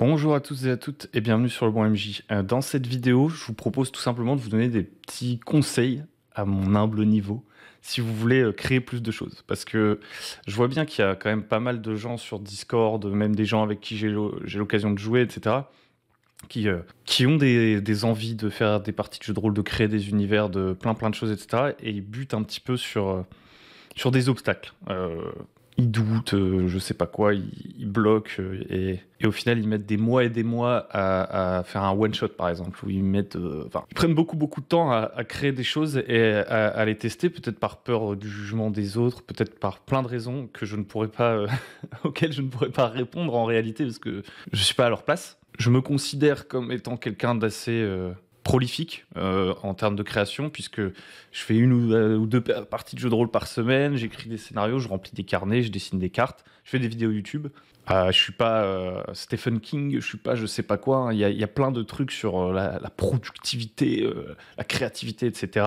Bonjour à tous et à toutes et bienvenue sur le Bon MJ. Euh, dans cette vidéo, je vous propose tout simplement de vous donner des petits conseils à mon humble niveau si vous voulez euh, créer plus de choses. Parce que je vois bien qu'il y a quand même pas mal de gens sur Discord, même des gens avec qui j'ai l'occasion de jouer, etc., euh, qui, ont des, envies de faire des parties de jeux de rôle, de créer des univers, de plein plein de choses, etc. Et ils butent un petit peu sur, sur des obstacles ils doutent, euh, je sais pas quoi, ils, bloquent euh, et, au final ils mettent des mois et des mois à, faire un one shot par exemple ils euh, enfin ils prennent beaucoup beaucoup de temps à, créer des choses et à, les tester peut-être par peur du jugement des autres, peut-être par plein de raisons que je ne pourrais pas auxquelles je ne pourrais pas répondre en réalité parce que je ne suis pas à leur place. Je me considère comme étant quelqu'un d'assez prolifique euh, en termes de création, puisque je fais une ou euh, deux parties de jeux de rôle par semaine, j'écris des scénarios, je remplis des carnets, je dessine des cartes, je fais des vidéos YouTube. Euh, je suis pas Stephen King, je suis pas je sais pas quoi. Hein. Il y, y, a plein de trucs sur la, productivité, la créativité, etc.,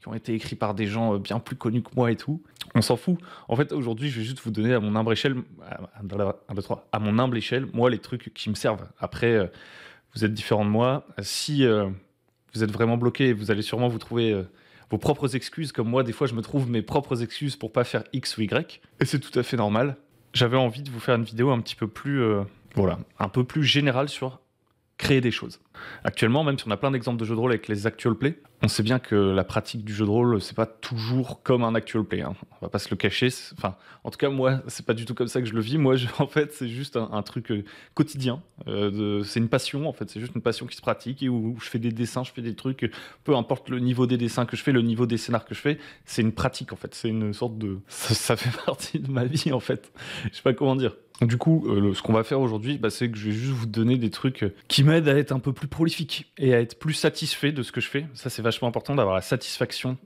qui ont été écrits par des gens bien plus connus que moi et tout. On s'en fout. En fait, aujourd'hui, je vais juste vous donner à mon humble échelle, trois à mon humble échelle, moi les trucs qui me servent. Après, vous êtes différent de moi. Si vous êtes vraiment bloqué et vous allez sûrement vous trouver euh, vos propres excuses, comme moi, des fois, je me trouve mes propres excuses pour pas faire X ou Y. Et c'est tout à fait normal. J'avais envie de vous faire une vidéo un petit peu plus, euh, voilà, un peu plus générale sur créer des choses. Actuellement, même si on a plein d'exemples de jeux de rôle avec les actual play, on sait bien que la pratique du jeu de rôle, c'est pas toujours comme un actual play. Hein. On va pas se le cacher. Enfin, en tout cas, moi, c'est pas du tout comme ça que je le vis. Moi, en fait, c'est juste un, truc euh, quotidien. Euh, c'est une passion, en fait. C'est juste une passion qui se pratique et où, je fais des dessins, je fais des trucs. Peu importe le niveau des dessins que je fais, le niveau des scénars que je fais, c'est une pratique, en fait. C'est une sorte de. Ça, fait partie de ma vie, en fait. Je sais pas comment dire. Du coup, euh, ce qu'on va faire aujourd'hui, bah, c'est que je vais juste vous donner des trucs qui m'aident à être un peu plus prolifique et à être plus satisfait de ce que je fais. Ça, c'est vachement important d'avoir la satisfaction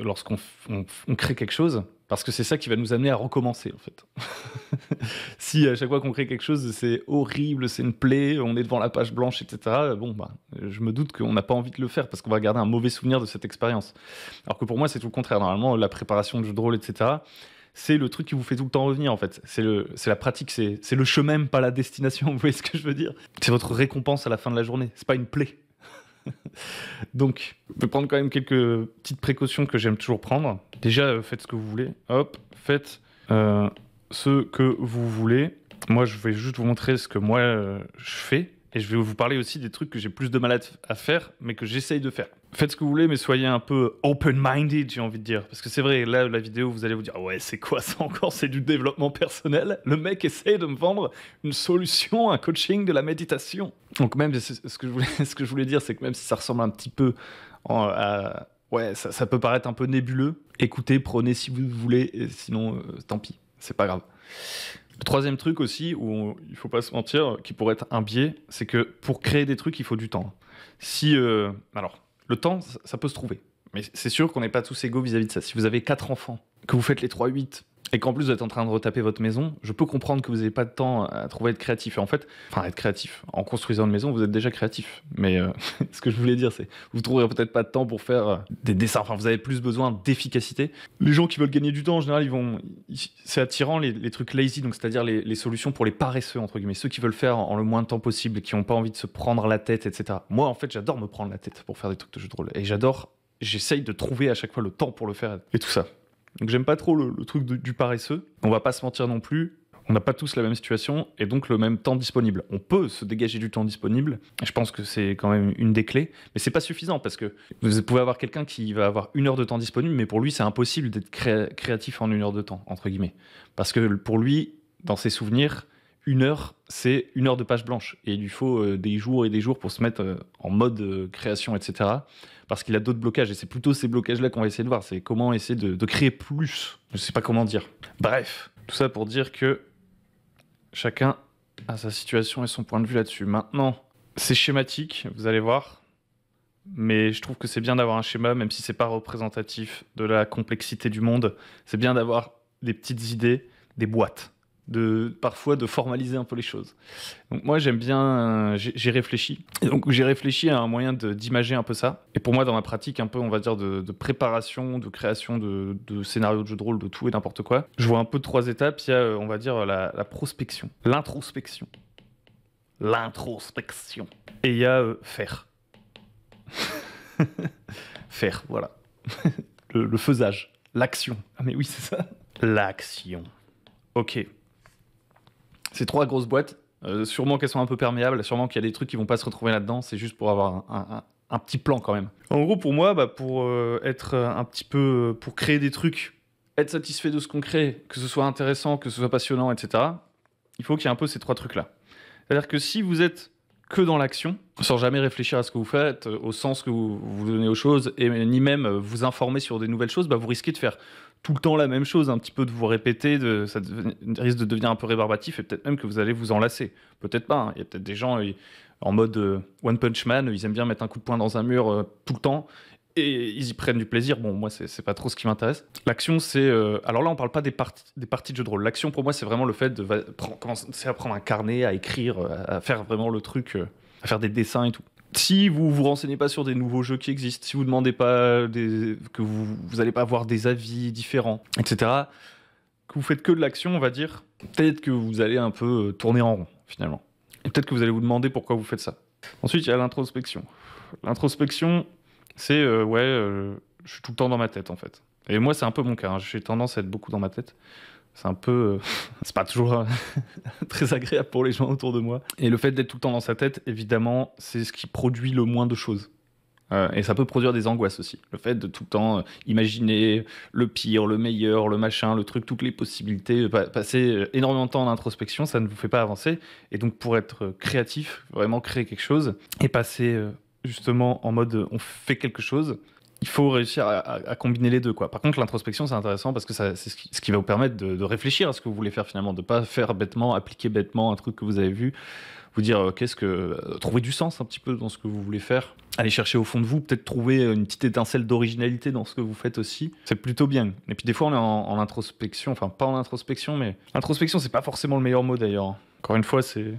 lorsqu'on on, crée quelque chose, parce que c'est ça qui va nous amener à recommencer, en fait. si à chaque fois qu'on crée quelque chose, c'est horrible, c'est une plaie, on est devant la page blanche, etc., bon, bah, je me doute qu'on n'a pas envie de le faire, parce qu'on va garder un mauvais souvenir de cette expérience. Alors que pour moi, c'est tout le contraire. Normalement, la préparation du jeu de etc., c'est le truc qui vous fait tout le temps revenir en fait. C'est la pratique, c'est, le chemin, pas la destination. Vous voyez ce que je veux dire C'est votre récompense à la fin de la journée. C'est pas une plaie. Donc, je vais prendre quand même quelques petites précautions que j'aime toujours prendre. Déjà, euh, faites ce que vous voulez. Hop, faites euh, ce que vous voulez. Moi, je vais juste vous montrer ce que moi euh, je fais. Et je vais vous parler aussi des trucs que j'ai plus de mal à faire, mais que j'essaye de faire. Faites ce que vous voulez, mais soyez un peu open-minded, j'ai envie de dire. Parce que c'est vrai, là, la vidéo, vous allez vous dire, ah ouais, c'est quoi ça encore C'est du développement personnel. Le mec essaye de me vendre une solution, un coaching de la méditation. Donc même, ce que je voulais, ce que je voulais dire, c'est que même si ça ressemble un petit peu en, à... Ouais, ça, peut paraître un peu nébuleux. Écoutez, prenez si vous voulez, sinon, euh, tant pis, c'est pas grave. Le troisième truc aussi, où il il faut pas se mentir, qui pourrait être un biais, c'est que pour créer des trucs, il faut du temps. Si, euh, alors, le temps, ça, peut se trouver. Mais c'est sûr qu'on n'est pas tous égaux vis-à-vis de ça. Si vous avez quatre enfants, que vous faites les 3-8, et qu'en plus vous êtes en train de retaper votre maison, je peux comprendre que vous n'avez pas de temps à trouver à être créatif. Et en fait, enfin être créatif, en construisant une maison, vous êtes déjà créatif. Mais euh, ce que je voulais dire, c'est vous trouverez peut-être pas de temps pour faire euh, des dessins. Enfin, vous avez plus besoin d'efficacité. Les gens qui veulent gagner du temps, en général, ils vont, c'est attirant les, trucs lazy, donc c'est-à-dire les, solutions pour les paresseux entre guillemets, ceux qui veulent faire en le moins de temps possible, qui n'ont pas envie de se prendre la tête, etc. Moi, en fait, j'adore me prendre la tête pour faire des trucs de jeux de rôle, et j'adore j'essaye de trouver à chaque fois le temps pour le faire et tout ça. Donc j'aime pas trop le, truc du paresseux. On va pas se mentir non plus. On n'a pas tous la même situation et donc le même temps disponible. On peut se dégager du temps disponible. Je pense que c'est quand même une des clés, mais c'est pas suffisant parce que vous pouvez avoir quelqu'un qui va avoir une heure de temps disponible, mais pour lui c'est impossible d'être créatif en une heure de temps entre guillemets, parce que pour lui, dans ses souvenirs, une heure, c'est une heure de page blanche. Et il lui faut euh, des jours et des jours pour se mettre euh, en mode euh, création, etc. Parce qu'il a d'autres blocages. Et c'est plutôt ces blocages-là qu'on va essayer de voir. C'est comment essayer de, créer plus. Je ne sais pas comment dire. Bref, tout ça pour dire que chacun a sa situation et son point de vue là-dessus. Maintenant, c'est schématique, vous allez voir. Mais je trouve que c'est bien d'avoir un schéma, même si c'est pas représentatif de la complexité du monde. C'est bien d'avoir des petites idées, des boîtes parfois de formaliser un peu les choses. Donc moi j'aime bien, euh, j'ai réfléchi. donc j'ai réfléchi à un moyen d'imager un peu ça. Et pour moi dans ma pratique un peu on va dire de, préparation, de création de, de scénarios de jeu de rôle, de tout et n'importe quoi, je vois un peu trois étapes. Il y a euh, on va dire la, prospection, l'introspection, l'introspection. Et il y a euh, faire. faire, voilà. le, le faisage, l'action. Ah mais oui c'est ça. L'action. Ok, ces trois grosses boîtes. Euh, sûrement qu'elles sont un peu perméables, sûrement qu'il y a des trucs qui vont pas se retrouver là-dedans. C'est juste pour avoir un, petit plan quand même. En gros, pour moi, bah, pour euh, être euh, un petit peu. pour créer des trucs, être satisfait de ce qu'on crée, que ce soit intéressant, que ce soit passionnant, etc., il faut qu'il y ait un peu ces trois trucs-là. C'est-à-dire que si vous êtes que dans l'action, sans jamais réfléchir à ce que vous faites, au sens que vous, vous donnez aux choses, et ni même vous informer sur des nouvelles choses, bah vous risquez de faire tout le temps la même chose, un petit peu de vous répéter, de, ça risque de devenir un peu rébarbatif et peut-être même que vous allez vous enlacer. Peut-être pas. Hein. Il y a peut-être des gens en mode euh, One Punch Man, ils aiment bien mettre un coup de poing dans un mur euh, tout le temps et ils y prennent du plaisir. Bon, moi, c'est pas trop ce qui m'intéresse. L'action, c'est. Euh, alors là, on parle pas des, parties des parties de jeu de rôle. L'action, pour moi, c'est vraiment le fait de commencer à prendre un carnet, à écrire, à faire vraiment le truc, à faire des dessins et tout si vous vous renseignez pas sur des nouveaux jeux qui existent, si vous demandez pas que vous allez pas avoir des avis différents, etc., que vous faites que de l'action, on va dire, peut-être que vous allez un peu euh, tourner en rond finalement. Et peut-être que vous allez vous demander pourquoi vous faites ça. Ensuite, il y a l'introspection. L'introspection, c'est euh, ouais, euh, je suis tout le temps dans ma tête en fait. Et moi, c'est un peu mon cas. Hein. J'ai tendance à être beaucoup dans ma tête c'est un peu. Euh, c'est pas toujours euh, très agréable pour les gens autour de moi. Et le fait d'être tout le temps dans sa tête, évidemment, c'est ce qui produit le moins de choses. Euh, et ça peut produire des angoisses aussi. Le fait de tout le temps imaginer le pire, le meilleur, le machin, le truc, toutes les possibilités, passer énormément de temps en introspection, ça ne vous fait pas avancer. Et donc pour être créatif, vraiment créer quelque chose, et passer justement en mode on fait quelque chose, il faut réussir à, combiner les deux. Quoi. Par contre, l'introspection, c'est intéressant parce que c'est ce, qui va vous permettre de, réfléchir à ce que vous voulez faire finalement, de ne pas faire bêtement, appliquer bêtement un truc que vous avez vu, vous dire euh, qu'est-ce que. Euh, trouver du sens un petit peu dans ce que vous voulez faire, aller chercher au fond de vous, peut-être trouver une petite étincelle d'originalité dans ce que vous faites aussi. C'est plutôt bien. Et puis des fois, on est en, introspection, enfin pas en introspection, mais. Introspection, c'est pas forcément le meilleur mot d'ailleurs. Encore une fois, c'est.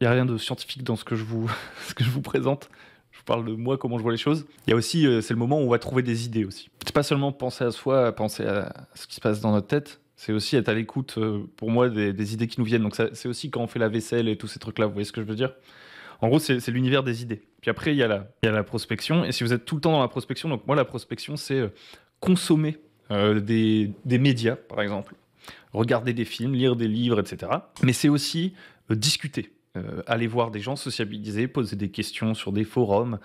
Il n'y a rien de scientifique dans ce que je vous, ce que je vous présente parle de moi, comment je vois les choses. Il y a aussi, euh, c'est le moment où on va trouver des idées aussi. C'est pas seulement penser à soi, penser à ce qui se passe dans notre tête, c'est aussi être à l'écoute, euh, pour moi, des, idées qui nous viennent. Donc, c'est aussi quand on fait la vaisselle et tous ces trucs-là, vous voyez ce que je veux dire En gros, c'est l'univers des idées. Puis après, il y, a la, il la, prospection. Et si vous êtes tout le temps dans la prospection, donc moi, la prospection, c'est euh, consommer des, médias, par exemple, regarder des films, lire des livres, etc. Mais c'est aussi discuter. Euh, aller voir des gens, sociabiliser, poser des questions sur des forums,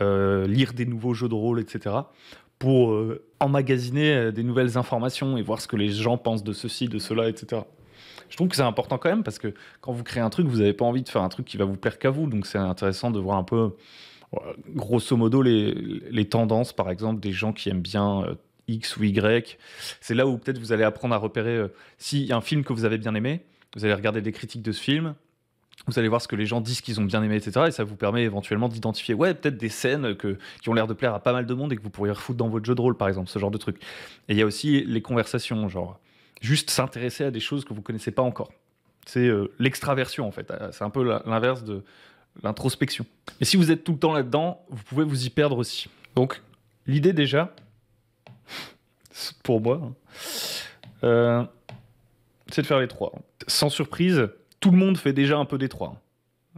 euh, lire des nouveaux jeux de rôle, etc. pour euh, emmagasiner des nouvelles informations et voir ce que les gens pensent de ceci, de cela, etc. Je trouve que c'est important quand même parce que quand vous créez un truc, vous n'avez pas envie de faire un truc qui va vous plaire qu'à vous. Donc c'est intéressant de voir un peu, grosso modo, les, tendances, par exemple, des gens qui aiment bien X ou Y. C'est là où peut-être vous allez apprendre à repérer si y a un film que vous avez bien aimé, vous allez regarder des critiques de ce film, vous allez voir ce que les gens disent qu'ils ont bien aimé, etc. Et ça vous permet éventuellement d'identifier, ouais, peut-être des scènes qui ont l'air de plaire à pas mal de monde et que vous pourriez refoutre dans votre jeu de rôle, par exemple, ce genre de truc. Et il y a aussi les conversations, genre juste s'intéresser à des choses que vous connaissez pas encore. C'est euh, l'extraversion, en fait. Ah, c'est un peu l'inverse de l'introspection. Mais si vous êtes tout le temps là-dedans, vous pouvez vous y perdre aussi. Donc, l'idée déjà, pour moi, hein, euh, c'est de faire les trois. Sans surprise, tout le monde fait déjà un peu des trois.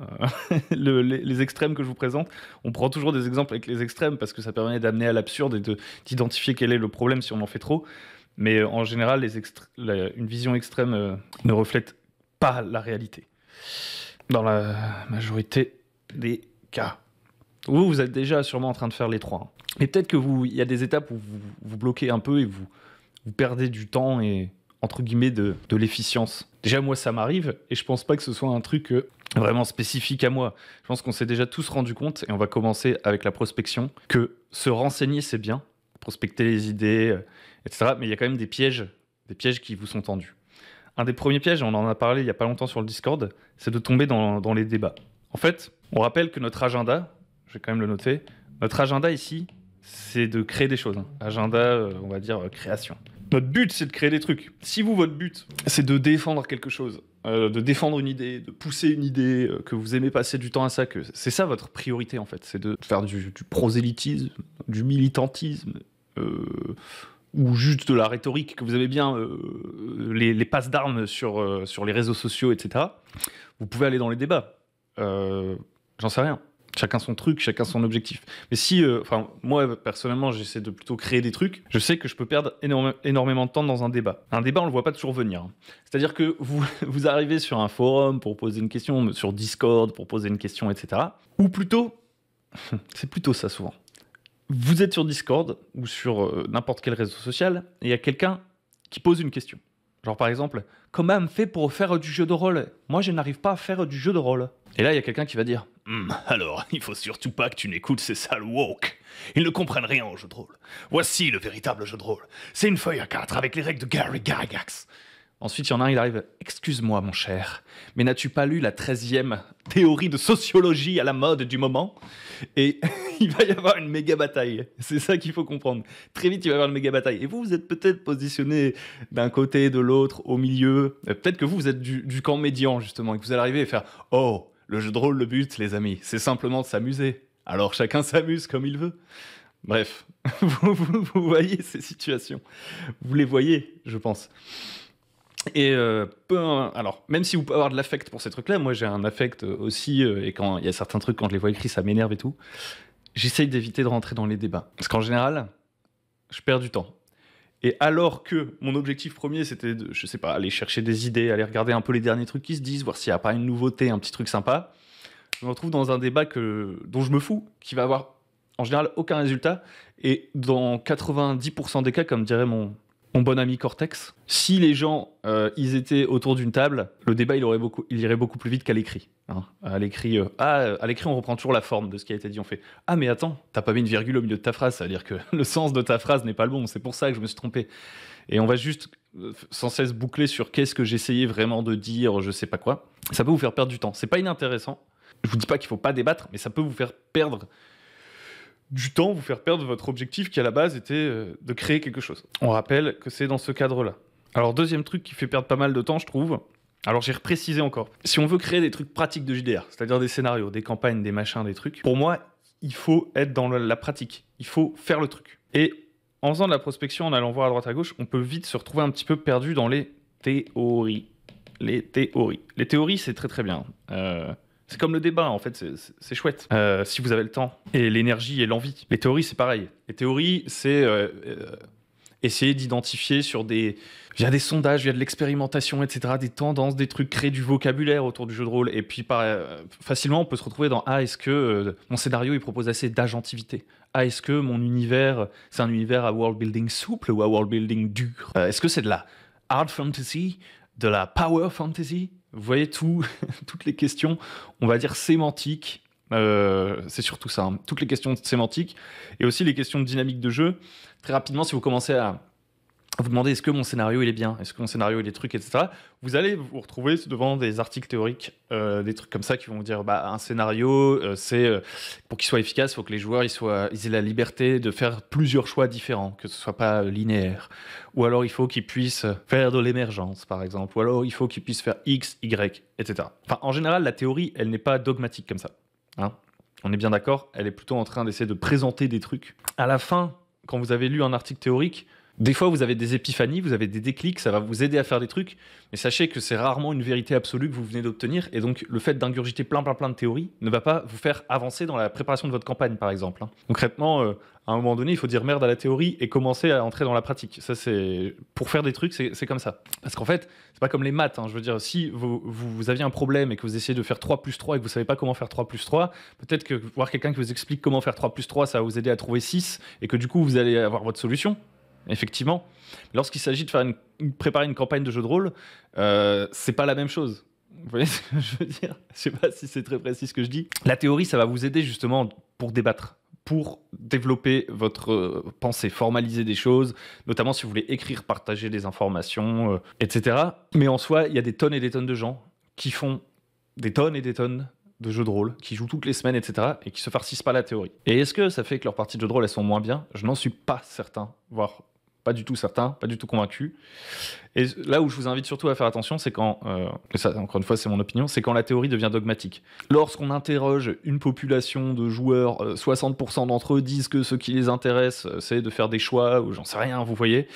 Hein. Euh, les, extrêmes que je vous présente, on prend toujours des exemples avec les extrêmes parce que ça permet d'amener à l'absurde et d'identifier quel est le problème si on en fait trop. Mais euh, en général, une vision extrême euh, ne reflète pas la réalité dans la majorité des cas. Vous, vous êtes déjà sûrement en train de faire les trois. Hein. Mais peut-être que vous, il y a des étapes où vous vous bloquez un peu et vous, vous perdez du temps et entre guillemets, de, de l'efficience. Déjà, moi, ça m'arrive et je pense pas que ce soit un truc euh, vraiment spécifique à moi. Je pense qu'on s'est déjà tous rendu compte, et on va commencer avec la prospection, que se renseigner, c'est bien, prospecter les idées, euh, etc. Mais il y a quand même des pièges, des pièges qui vous sont tendus. Un des premiers pièges, on en a parlé il y a pas longtemps sur le Discord, c'est de tomber dans, dans les débats. En fait, on rappelle que notre agenda, je vais quand même le noter, notre agenda ici, c'est de créer des choses. Hein. Agenda, euh, on va dire création. Notre but, c'est de créer des trucs. Si vous, votre but, c'est de défendre quelque chose, euh, de défendre une idée, de pousser une idée, euh, que vous aimez passer du temps à ça, que c'est ça votre priorité en fait, c'est de faire du, prosélytisme, du militantisme, euh, ou juste de la rhétorique, que vous avez bien les, les, passes d'armes sur, sur les réseaux sociaux, etc. Vous pouvez aller dans les débats. J'en sais rien chacun son truc, chacun son objectif. Mais si, euh, enfin, moi personnellement, j'essaie de plutôt créer des trucs, je sais que je peux perdre énormément de temps dans un débat. Un débat, on le voit pas toujours venir. Hein. C'est-à-dire que vous, vous arrivez sur un forum pour poser une question, sur Discord pour poser une question, etc. Ou plutôt, c'est plutôt ça souvent. Vous êtes sur Discord ou sur euh, n'importe quel réseau social et il y a quelqu'un qui pose une question. Genre par exemple, comment on fait pour faire du jeu de rôle Moi, je n'arrive pas à faire du jeu de rôle. Et là, il y a quelqu'un qui va dire hmm, Alors, il faut surtout pas que tu n'écoutes ces sales woke. Ils ne comprennent rien au jeu de rôle. Voici le véritable jeu de rôle. C'est une feuille à quatre avec les règles de Gary Gygax. Ensuite, il y en a un, il arrive Excuse-moi, mon cher, mais n'as-tu pas lu la 13e théorie de sociologie à la mode du moment Et il va y avoir une méga bataille. C'est ça qu'il faut comprendre. Très vite, il va y avoir une méga bataille. Et vous, vous êtes peut-être positionné d'un côté, de l'autre, au milieu. Euh, peut-être que vous, vous êtes du, du camp médian, justement, et que vous allez arriver et faire Oh, le jeu de rôle, le but, les amis, c'est simplement de s'amuser. Alors chacun s'amuse comme il veut. Bref, vous, voyez ces situations. Vous les voyez, je pense. Et euh, alors, même si vous pouvez avoir de l'affect pour ces trucs-là, moi j'ai un affect euh, aussi, euh, et quand il y a certains trucs, quand je les vois écrits, ça m'énerve et tout. J'essaye d'éviter de rentrer dans les débats. Parce qu'en général, je perds du temps. Et alors que mon objectif premier, c'était de, je sais pas, aller chercher des idées, aller regarder un peu les derniers trucs qui se disent, voir s'il n'y a pas une nouveauté, un petit truc sympa, je me retrouve dans un débat que, dont je me fous, qui va avoir en général aucun résultat. Et dans 90% des cas, comme dirait mon, mon bon ami Cortex, si les gens euh, ils étaient autour d'une table, le débat il, aurait beaucoup, il irait beaucoup plus vite qu'à l'écrit. Hein. À l'écrit, euh, ah, à l'écrit on reprend toujours la forme de ce qui a été dit. On fait ah mais attends, t'as pas mis une virgule au milieu de ta phrase, ça veut dire que le sens de ta phrase n'est pas le bon. C'est pour ça que je me suis trompé. Et on va juste euh, sans cesse boucler sur qu'est-ce que j'essayais vraiment de dire, je sais pas quoi. Ça peut vous faire perdre du temps. C'est pas inintéressant. Je vous dis pas qu'il faut pas débattre, mais ça peut vous faire perdre du temps vous faire perdre votre objectif qui à la base était euh, de créer quelque chose. On rappelle que c'est dans ce cadre-là. Alors deuxième truc qui fait perdre pas mal de temps, je trouve. Alors j'ai reprécisé encore. Si on veut créer des trucs pratiques de JDR, c'est-à-dire des scénarios, des campagnes, des machins, des trucs, pour moi, il faut être dans la pratique. Il faut faire le truc. Et en faisant de la prospection, en allant voir à droite à gauche, on peut vite se retrouver un petit peu perdu dans les théories. Les théories. Les théories, c'est très très bien. Euh, c'est comme le débat, en fait, c'est chouette. Euh, si vous avez le temps et l'énergie et l'envie. Les théories, c'est pareil. Les théories, c'est euh, euh, essayer d'identifier sur des via des sondages, via de l'expérimentation, etc., des tendances, des trucs, créer du vocabulaire autour du jeu de rôle. Et puis, facilement, on peut se retrouver dans Ah, est-ce que mon scénario il propose assez d'agentivité Ah, est-ce que mon univers, c'est un univers à world building souple ou à world building dur Est-ce que c'est de la hard fantasy, de la power fantasy vous voyez tout, toutes les questions, on va dire sémantiques. Euh, c'est surtout ça, hein. toutes les questions sémantiques et aussi les questions de dynamique de jeu. Très rapidement, si vous commencez à, vous demandez est-ce que mon scénario il est bien, est-ce que mon scénario il est truc, etc. Vous allez vous retrouver devant des articles théoriques, euh, des trucs comme ça qui vont vous dire bah un scénario euh, c'est euh, pour qu'il soit efficace, il faut que les joueurs ils soient ils aient la liberté de faire plusieurs choix différents, que ce soit pas linéaire. Ou alors il faut qu'ils puissent faire de l'émergence par exemple, ou alors il faut qu'ils puissent faire x, y, etc. Enfin en général la théorie elle n'est pas dogmatique comme ça. Hein On est bien d'accord, elle est plutôt en train d'essayer de présenter des trucs. À la fin quand vous avez lu un article théorique des fois, vous avez des épiphanies, vous avez des déclics, ça va vous aider à faire des trucs, mais sachez que c'est rarement une vérité absolue que vous venez d'obtenir, et donc le fait d'ingurgiter plein, plein, plein de théories ne va pas vous faire avancer dans la préparation de votre campagne, par exemple. Hein. Concrètement, euh, à un moment donné, il faut dire merde à la théorie et commencer à entrer dans la pratique. Ça, c'est pour faire des trucs, c'est comme ça. Parce qu'en fait, c'est pas comme les maths. Hein. Je veux dire, si vous, aviez un problème et que vous essayez de faire 3 plus 3 et que vous savez pas comment faire 3 plus 3, peut-être que voir quelqu'un qui vous explique comment faire 3 plus 3, ça va vous aider à trouver 6 et que du coup, vous allez avoir votre solution effectivement. Lorsqu'il s'agit de préparer une campagne de jeu de rôle, euh, c'est pas la même chose. Vous voyez ce que je veux dire Je sais pas si c'est très précis ce que je dis. La théorie, ça va vous aider justement pour débattre, pour développer votre euh, pensée, formaliser des choses, notamment si vous voulez écrire, partager des informations, euh, etc. Mais en soi, il y a des tonnes et des tonnes de gens qui font des tonnes et des tonnes de jeux de rôle, qui jouent toutes les semaines, etc., et qui se farcissent pas la théorie. Et est-ce que ça fait que leurs parties de jeux de rôle, elles sont moins bien Je n'en suis pas certain, voire pas du tout certain, pas du tout convaincu. Et là où je vous invite surtout à faire attention, c'est quand, euh, encore une fois, c'est mon opinion, c'est quand la théorie devient dogmatique. Lorsqu'on interroge une population de joueurs, 60% euh, d'entre eux disent que ce qui les intéresse, euh, c'est de faire des choix, ou j'en sais rien, vous voyez.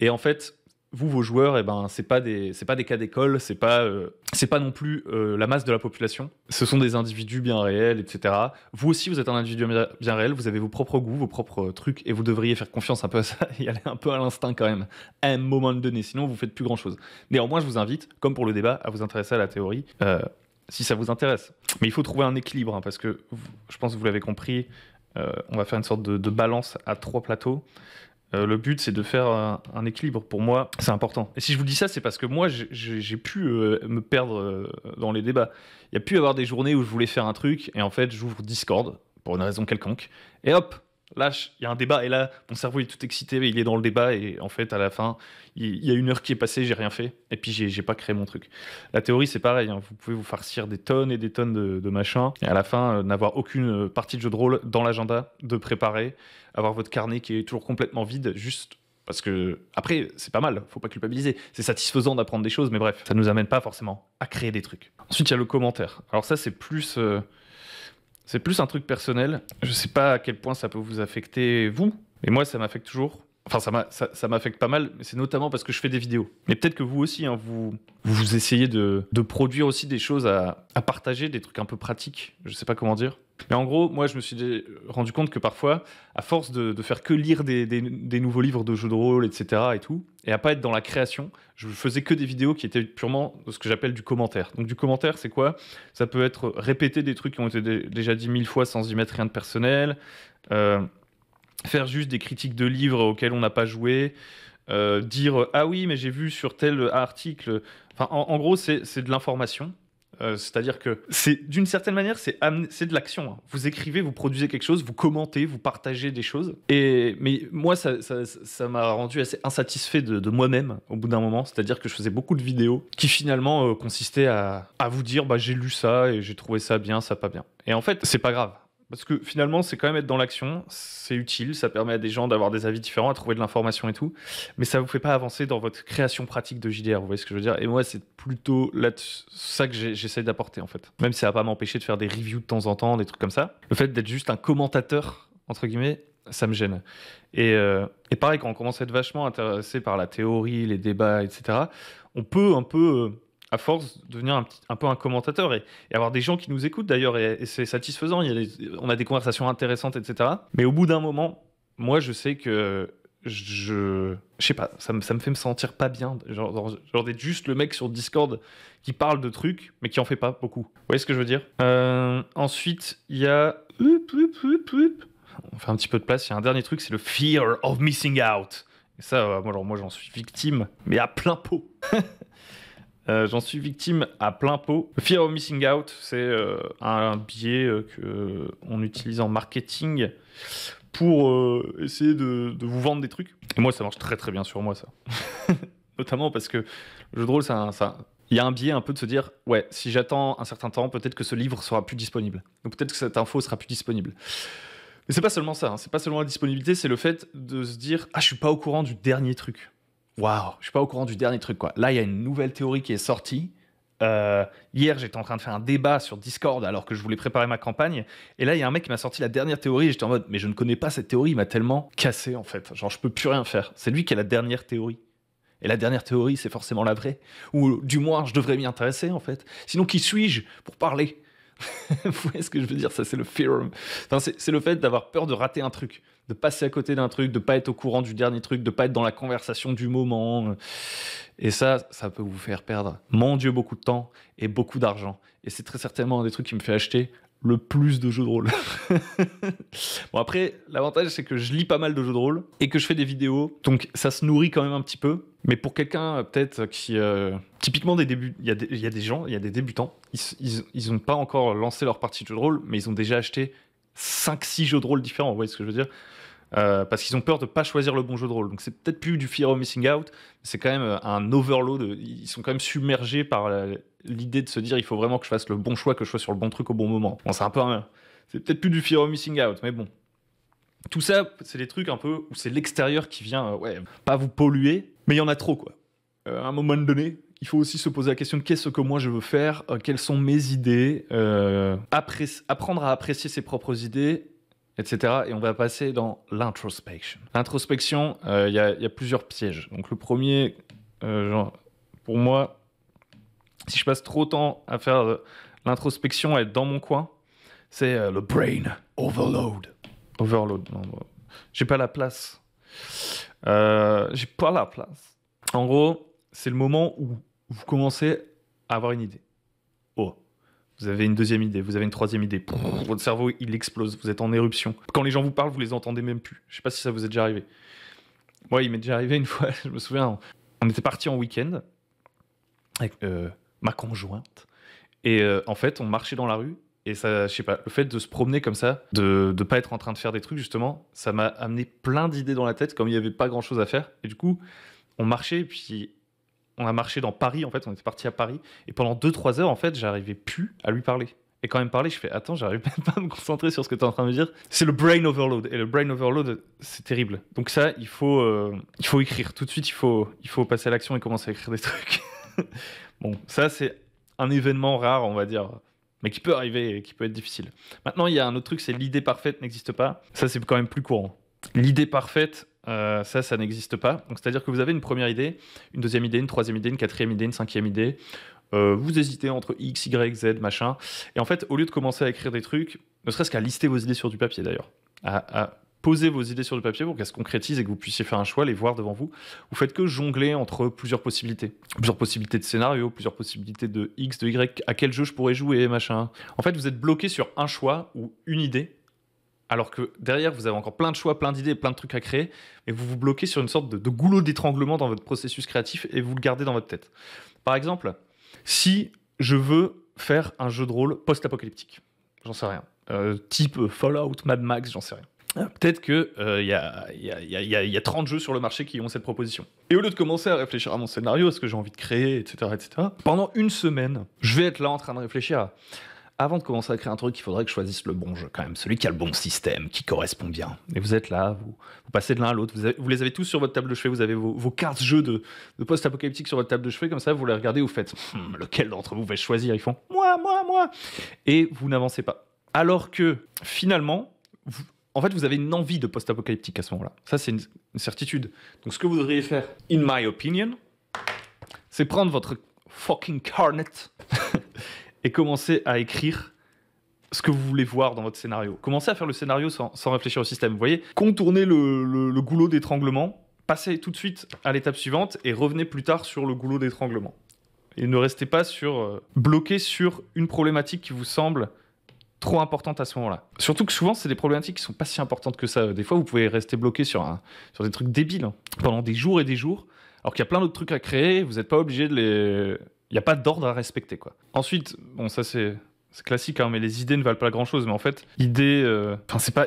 Et en fait, vous, vos joueurs, et eh ben, c'est pas des, pas des cas d'école, c'est pas, euh, pas non plus euh, la masse de la population. Ce sont des individus bien réels, etc. Vous aussi, vous êtes un individu bien réel. Vous avez vos propres goûts, vos propres trucs, et vous devriez faire confiance un peu à ça y aller un peu à l'instinct quand même, à un moment donné. Sinon, vous faites plus grand chose. Néanmoins, je vous invite, comme pour le débat, à vous intéresser à la théorie. Euh, si ça vous intéresse. Mais il faut trouver un équilibre, hein, parce que je pense que vous l'avez compris, on va faire une sorte de balance à trois plateaux. Euh, le but, c'est de faire un, équilibre. Pour moi, c'est important. Et si je vous dis ça, c'est parce que moi, j'ai pu euh, me perdre euh, dans les débats. Il y a pu avoir des journées où je voulais faire un truc, et en fait, j'ouvre Discord pour une raison quelconque, et hop, Là, il y a un débat, et là, mon cerveau est tout excité, il est dans le débat, et en fait, à la fin, il y a une heure qui est passée, j'ai rien fait, et puis j'ai pas créé mon truc. La théorie, c'est pareil, hein, vous pouvez vous farcir des tonnes et des tonnes de, machins, et à la fin, euh, n'avoir aucune euh, partie de jeu de rôle dans l'agenda de préparer, avoir votre carnet qui est toujours complètement vide, juste parce que, après, c'est pas mal, faut pas culpabiliser. C'est satisfaisant d'apprendre des choses, mais bref, ça nous amène pas forcément à créer des trucs. Ensuite, il y a le commentaire. Alors, ça, c'est plus. Euh, c'est plus un truc personnel. Je sais pas à quel point ça peut vous affecter, vous. mais moi, ça m'affecte toujours. Enfin, ça m'affecte pas mal, mais c'est notamment parce que je fais des vidéos. Mais peut-être que vous aussi, hein, vous, vous essayez de, de, produire aussi des choses à, à, partager, des trucs un peu pratiques, je sais pas comment dire. Mais en gros, moi, je me suis rendu compte que parfois, à force de, de faire que lire des, des, nouveaux livres de jeux de rôle, etc., et tout, et à pas être dans la création, je faisais que des vidéos qui étaient purement ce que j'appelle du commentaire. Donc, du commentaire, c'est quoi Ça peut être répéter des trucs qui ont été déjà dit mille fois sans y mettre rien de personnel. Euh, faire juste des critiques de livres auxquels on n'a pas joué, euh, dire euh, ah oui mais j'ai vu sur tel article. Enfin, en, gros c'est de l'information. Euh, c'est-à-dire que c'est d'une certaine manière c'est c'est de l'action. Hein. Vous écrivez, vous produisez quelque chose, vous commentez, vous partagez des choses. Et mais moi ça m'a rendu assez insatisfait de, moi-même au bout d'un moment. C'est-à-dire que je faisais beaucoup de vidéos qui finalement consistaient à, à vous dire bah j'ai lu ça et j'ai trouvé ça bien, ça pas bien. Et en fait c'est pas grave parce que finalement, c'est quand même être dans l'action, c'est utile, ça permet à des gens d'avoir des avis différents, à trouver de l'information et tout, mais ça vous fait pas avancer dans votre création pratique de JDR, vous voyez ce que je veux dire Et moi, c'est plutôt là ça que j'essaie d'apporter en fait. Même si ça va pas m'empêcher de faire des reviews de temps en temps, des trucs comme ça. Le fait d'être juste un commentateur, entre guillemets, ça me gêne. Et, euh, et pareil, quand on commence à être vachement intéressé par la théorie, les débats, etc., on peut un peu euh, à force, devenir un, petit, un peu un commentateur et, avoir des gens qui nous écoutent d'ailleurs, et, c'est satisfaisant. Il on a des conversations intéressantes, etc. Mais au bout d'un moment, moi, je sais que je. Je sais pas, ça me, fait me sentir pas bien. Genre, d'être juste le mec sur Discord qui parle de trucs, mais qui en fait pas beaucoup. Vous voyez ce que je veux dire euh, Ensuite, il y a. On fait un petit peu de place. Il y a un dernier truc, c'est le fear of missing out. Et ça, alors, euh, moi j'en suis victime, mais à plein pot. Euh, j'en suis victime à plein pot. Fear of missing out, c'est euh, un, biais euh, qu'on utilise en marketing pour essayer de, vous vendre des trucs. Et moi, ça marche très très bien sur moi, ça. Notamment parce que le jeu de rôle, il y a un biais un peu de se dire ouais, si j'attends un certain temps, peut-être que ce livre sera plus disponible. Donc peut-être que cette info sera plus disponible. Mais c'est pas seulement ça, hein. c'est pas seulement la disponibilité, c'est le fait de se dire ah, je suis pas au courant du dernier truc waouh, je suis pas au courant du dernier truc quoi. Là, il y a une nouvelle théorie qui est sortie. Euh, hier, j'étais en train de faire un débat sur Discord alors que je voulais préparer ma campagne. Et là, il y a un mec qui m'a sorti la dernière théorie. J'étais en mode, mais je ne connais pas cette théorie. Il m'a tellement cassé en fait. Genre, je peux plus rien faire. C'est lui qui a la dernière théorie. Et la dernière théorie, c'est forcément la vraie. Ou du moins, je devrais m'y intéresser en fait. Sinon, qui suis-je pour parler Vous voyez ce que je veux dire Ça, c'est le fear. c'est le fait d'avoir peur de rater un truc de passer à côté d'un truc, de pas être au courant du dernier truc, de pas être dans la conversation du moment. Et ça, ça peut vous faire perdre, mon Dieu, beaucoup de temps et beaucoup d'argent. Et c'est très certainement un des trucs qui me fait acheter le plus de jeux de rôle. bon après, l'avantage c'est que je lis pas mal de jeux de rôle et que je fais des vidéos, donc ça se nourrit quand même un petit peu. Mais pour quelqu'un peut-être qui euh, typiquement des débuts, il y, a des gens, il y a des débutants, ils, n'ont pas encore lancé leur partie de jeu de rôle, mais ils ont déjà acheté 5-6 jeux de rôle différents, vous voyez ce que je veux dire euh, parce qu'ils ont peur de pas choisir le bon jeu de rôle. Donc c'est peut-être plus du fear of missing out, c'est quand même euh, un overload. Ils sont quand même submergés par l'idée de se dire il faut vraiment que je fasse le bon choix, que je sois sur le bon truc au bon moment. Bon, c'est un peu, un... c'est peut-être plus du fear of missing out, mais bon. Tout ça, c'est des trucs un peu où c'est l'extérieur qui vient, euh, ouais, pas vous polluer, mais il y en a trop quoi. à un moment donné, il faut aussi se poser la question de qu'est-ce que moi je veux faire, euh, quelles sont mes idées, euh, apprendre à apprécier ses propres idées, etc. Et on va passer dans l'introspection. L'introspection, euh, il y, a plusieurs pièges. Donc le premier, pour moi, si je passe trop de temps à faire l'introspection, à être dans mon coin, c'est le brain overload. Overload, non, j'ai pas la place. j'ai pas la place. En gros, c'est le moment où vous commencez à avoir une idée. Oh, vous avez une deuxième idée, vous avez une troisième idée. votre cerveau, il explose, vous êtes en éruption. Quand les gens vous parlent, vous les entendez même plus. Je sais pas si ça vous est déjà arrivé. Moi, il m'est déjà arrivé une fois, je me souviens, on était parti en week-end avec euh, ma conjointe. Et euh, en fait, on marchait dans la rue. Et ça, je sais pas, le fait de se promener comme ça, de ne pas être en train de faire des trucs, justement, ça m'a amené plein d'idées dans la tête, comme il n'y avait pas grand chose à faire. Et du coup, on marchait, et puis on a marché dans Paris, en fait, on était parti à Paris. Et pendant 2-3 heures, en fait, j'arrivais plus à lui parler. Et quand même parler je fais Attends, j'arrive même pas à me concentrer sur ce que tu es en train de me dire. C'est le brain overload. Et le brain overload, c'est terrible. Donc, ça, il faut, euh, il faut écrire. Tout de suite, il faut, il faut passer à l'action et commencer à écrire des trucs. bon, ça, c'est un événement rare, on va dire mais qui peut arriver et qui peut être difficile. Maintenant, il y a un autre truc, c'est l'idée parfaite n'existe pas. Ça, c'est quand même plus courant. L'idée parfaite, euh, ça, ça n'existe pas. c'est-à-dire que vous avez une première idée, une deuxième idée, une troisième idée, une quatrième idée, une cinquième idée. Euh, vous hésitez entre X, Y, Z, machin. Et en fait, au lieu de commencer à écrire des trucs, ne serait-ce qu'à lister vos idées sur du papier d'ailleurs, à, à poser vos idées sur du papier pour qu'elles se concrétisent et que vous puissiez faire un choix, les voir devant vous. Vous faites que jongler entre plusieurs possibilités. Plusieurs possibilités de scénario, plusieurs possibilités de X, de Y, à quel jeu je pourrais jouer, machin. En fait, vous êtes bloqué sur un choix ou une idée alors que derrière, vous avez encore plein de choix, plein d'idées, plein de trucs à créer, et vous vous bloquez sur une sorte de, goulot d'étranglement dans votre processus créatif et vous le gardez dans votre tête. Par exemple, si je veux faire un jeu de rôle post-apocalyptique, j'en sais rien, euh, type Fallout, Mad Max, j'en sais rien. Ah. Peut-être qu'il euh, y, a, 30 jeux sur le marché qui ont cette proposition. Et au lieu de commencer à réfléchir à mon scénario, à ce que j'ai envie de créer, etc., etc., pendant une semaine, je vais être là en train de réfléchir à avant de commencer à créer un truc, il faudrait que je choisisse le bon jeu quand même, celui qui a le bon système, qui correspond bien. Et vous êtes là, vous, vous passez de l'un à l'autre, vous, les avez tous sur votre table de chevet, vous avez vos, cartes jeux de, de post-apocalyptique sur votre table de chevet, comme ça vous les regardez, vous faites hmm, lequel d'entre vous vais-je choisir Ils font moi, moi, moi Et vous n'avancez pas. Alors que finalement, en fait, vous avez une envie de post-apocalyptique à ce moment-là. Ça, c'est une, certitude. Donc, ce que vous devriez faire, in my opinion, c'est prendre votre fucking carnet et commencez à écrire ce que vous voulez voir dans votre scénario. Commencez à faire le scénario sans, sans réfléchir au système. Vous voyez, contournez le, goulot d'étranglement, passez tout de suite à l'étape suivante et revenez plus tard sur le goulot d'étranglement. Et ne restez pas sur, euh, bloqué sur une problématique qui vous semble trop importante à ce moment-là. Surtout que souvent, c'est des problématiques qui sont pas si importantes que ça. Euh, des fois, vous pouvez rester bloqué sur, un, sur des trucs débiles hein, pendant des jours et des jours, alors qu'il y a plein d'autres trucs à créer, vous n'êtes pas obligé de les, il n'y a pas d'ordre à respecter. Quoi. Ensuite, bon, ça c'est classique, hein, mais les idées ne valent pas grand chose. Mais en fait, idées, euh, enfin, c'est pas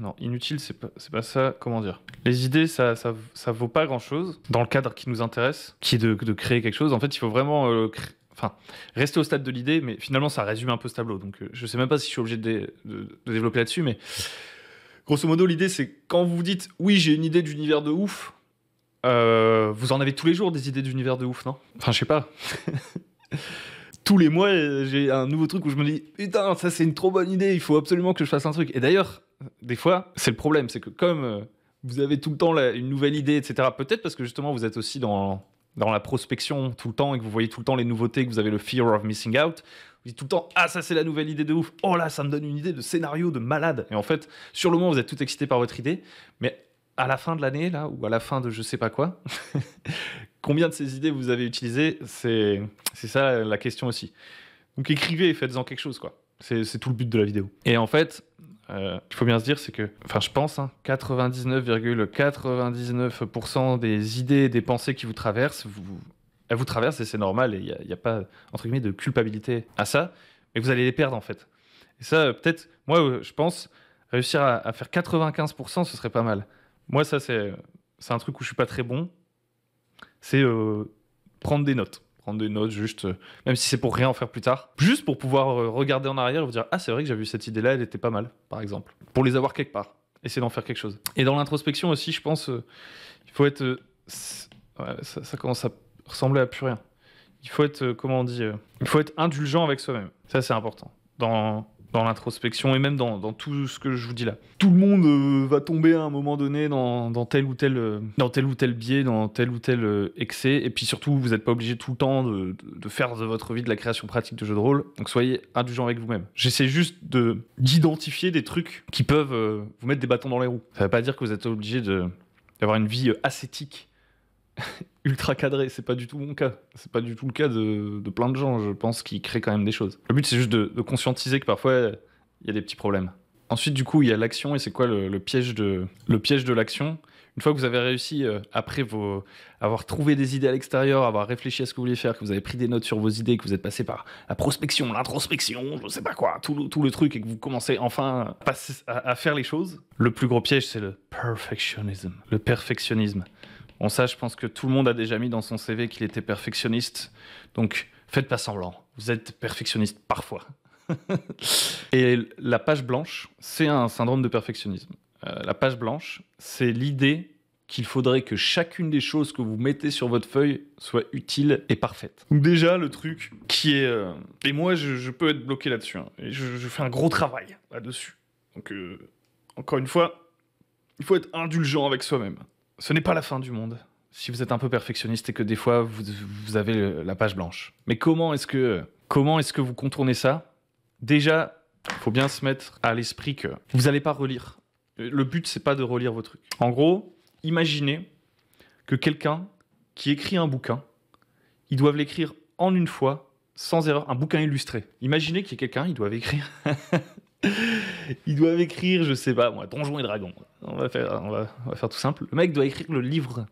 non, inutile, c'est pas, ça, comment dire. Les idées, ça, ça, vaut pas grand chose dans le cadre qui nous intéresse, qui est de, créer quelque chose. En fait, il faut vraiment euh, rester au stade de l'idée, mais finalement, ça résume un peu ce tableau. Donc, euh, je sais même pas si je suis obligé de, développer là-dessus, mais grosso modo, l'idée, c'est quand vous vous dites, oui, j'ai une idée d'univers de ouf, euh, vous en avez tous les jours des idées d'univers de ouf, non Enfin, je sais pas. tous les mois, j'ai un nouveau truc où je me dis putain, ça c'est une trop bonne idée, il faut absolument que je fasse un truc. Et d'ailleurs, des fois, c'est le problème, c'est que comme euh, vous avez tout le temps une nouvelle idée, etc., peut-être parce que justement vous êtes aussi dans, dans la prospection tout le temps et que vous voyez tout le temps les nouveautés, que vous avez le fear of missing out, vous dites tout le temps Ah, ça c'est la nouvelle idée de ouf, oh là, ça me donne une idée de scénario de malade. Et en fait, sur le moment, vous êtes tout excité par votre idée, mais à la fin de l'année, là, ou à la fin de je sais pas quoi, combien de ces idées vous avez utilisées C'est ça la question aussi. Donc écrivez, faites-en quelque chose, quoi. C'est tout le but de la vidéo. Et en fait, euh, il faut bien se dire, c'est que, enfin, je pense, 99,99% hein, des idées, des pensées qui vous traversent, vous, elles vous traversent et c'est normal. Et il n'y a, pas, entre guillemets, de culpabilité à ça. Mais vous allez les perdre, en fait. Et ça, euh, peut-être, moi, euh, je pense, réussir à faire 95%, ce serait pas mal. Moi, ça, c'est un truc où je suis pas très bon. C'est euh, prendre des notes. Prendre des notes, juste, euh, même si c'est pour rien en faire plus tard. Juste pour pouvoir euh, regarder en arrière et vous dire Ah, c'est vrai que j'avais vu cette idée-là, elle était pas mal, par exemple. Pour les avoir quelque part. Essayer d'en faire quelque chose. Et dans l'introspection aussi, je pense, il faut être. ça, ça, commence à ressembler à plus rien. Il faut être, comment on dit Il faut être indulgent avec soi-même. Ça, c'est important. Dans dans l'introspection et même dans, tout ce que je vous dis là. Tout le monde euh, va tomber à un moment donné dans, tel, ou tel, euh, dans tel ou tel biais, dans tel ou tel euh, excès. Et puis surtout, vous n'êtes pas obligé tout le temps de, faire de votre vie de la création pratique de jeux de rôle. Donc soyez indulgent avec vous-même. J'essaie juste de, d'identifier des trucs qui peuvent vous mettre des bâtons dans les roues. Ça ne veut pas dire que vous êtes obligé de, d'avoir une vie ascétique ultra cadré. C'est pas du tout mon cas. C'est pas du tout le cas de, plein de gens, je pense, qui créent quand même des choses. Le but, c'est juste de, conscientiser que parfois, il y a des petits problèmes. Ensuite, du coup, il y a l'action et c'est quoi le, piège de l'action Une fois que vous avez réussi, euh, après vos, avoir trouvé des idées à l'extérieur, avoir réfléchi à ce que vous voulez faire, que vous avez pris des notes sur vos idées, que vous êtes passé par la prospection, l'introspection, je sais pas quoi, tout le, truc et que vous commencez enfin à faire les choses, le plus gros piège, c'est le perfectionnisme. Le perfectionnisme. Bon, ça, je pense que tout le monde a déjà mis dans son CV qu'il était perfectionniste. Donc, faites pas semblant. Vous êtes perfectionniste parfois. Et la page blanche, c'est un syndrome de perfectionnisme. Euh, la page blanche, c'est l'idée qu'il faudrait que chacune des choses que vous mettez sur votre feuille soit utile et parfaite. Donc déjà, le truc qui est... Euh, et moi, je, peux être bloqué là-dessus. Hein. et je, fais un gros travail là-dessus. Donc, euh, encore une fois, il faut être indulgent avec soi-même ce n'est pas la fin du monde si vous êtes un peu perfectionniste et que des fois vous, avez la page blanche. Mais comment est-ce que, comment est que vous contournez ça Déjà, il faut bien se mettre à l'esprit que vous n'allez pas relire. Le but, c'est pas de relire vos trucs. En gros, imaginez que quelqu'un qui écrit un bouquin, ils doivent l'écrire en une fois, sans erreur, un bouquin illustré. Imaginez qu'il y ait quelqu'un, ils doivent écrire Ils doivent écrire, je sais pas, moi, Donjons et dragon. On va, faire, on, va, faire tout simple. Le mec doit écrire le livre